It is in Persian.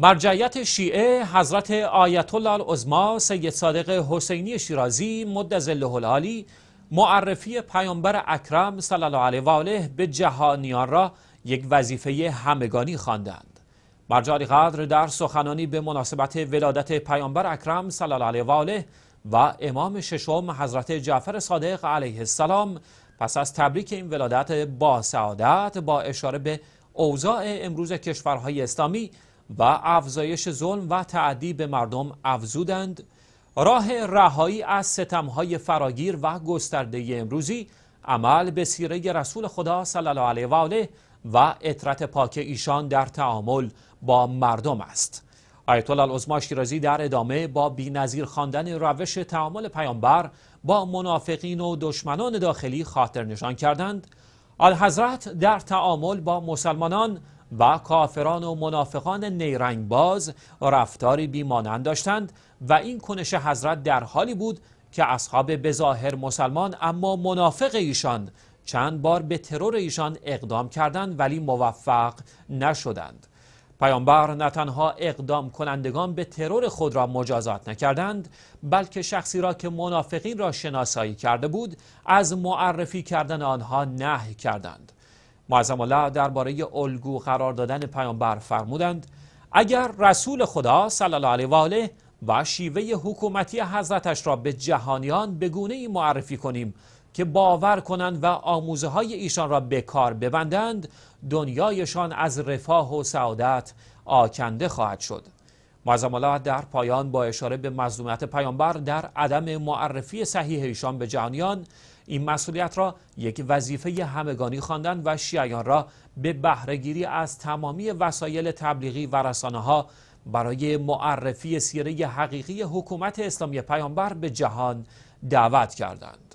مرجعیت شیعه حضرت آیت الله العظما سید صادق حسینی شیرازی مد زله العالی معرفی پیامبر اکرم صلی الله علیه و آله به جهانیان را یک وظیفه همگانی خواندند مرجع قدر در سخنانی به مناسبت ولادت پیامبر اکرم صلی الله علیه و آله و امام ششم حضرت جعفر صادق علیه السلام پس از تبریک این ولادت با سعادت با اشاره به اوضاع امروز کشورهای اسلامی و افزایش ظلم و تعدی به مردم افزودند راه رهایی از ستمهای فراگیر و گسترده امروزی عمل به سیره رسول خدا صلی الله علیه و آله و اطرت پاک ایشان در تعامل با مردم است آیت الله العظما شیرازی در ادامه با بی‌نظیر خواندن روش تعامل پیامبر با منافقین و دشمنان داخلی خاطر نشان کردند الحضرت در تعامل با مسلمانان و کافران و منافقان نیرنگ باز رفتاری بیمانند داشتند و این کنش حضرت در حالی بود که اصحاب بظاهر مسلمان اما منافق ایشان چند بار به ترور ایشان اقدام کردند ولی موفق نشدند پیامبر نه تنها اقدام کنندگان به ترور خود را مجازات نکردند بلکه شخصی را که منافقین را شناسایی کرده بود از معرفی کردن آنها نهی کردند معظم الله درباره الگو قرار دادن پیامبر فرمودند اگر رسول خدا صلی الله علیه و آله و شیوه حکومتی حضرتش را به جهانیان به گونه ای معرفی کنیم که باور کنند و آموزه های ایشان را به کار ببندند دنیایشان از رفاه و سعادت آکنده خواهد شد معظم در پایان با اشاره به مظلومیت پیامبر در عدم معرفی صحیح ایشان به جهانیان این مسئولیت را یک وظیفه همگانی خواندند و شیعیان را به بهرهگیری از تمامی وسایل تبلیغی و رسانه ها برای معرفی سیره حقیقی حکومت اسلامی پیامبر به جهان دعوت کردند.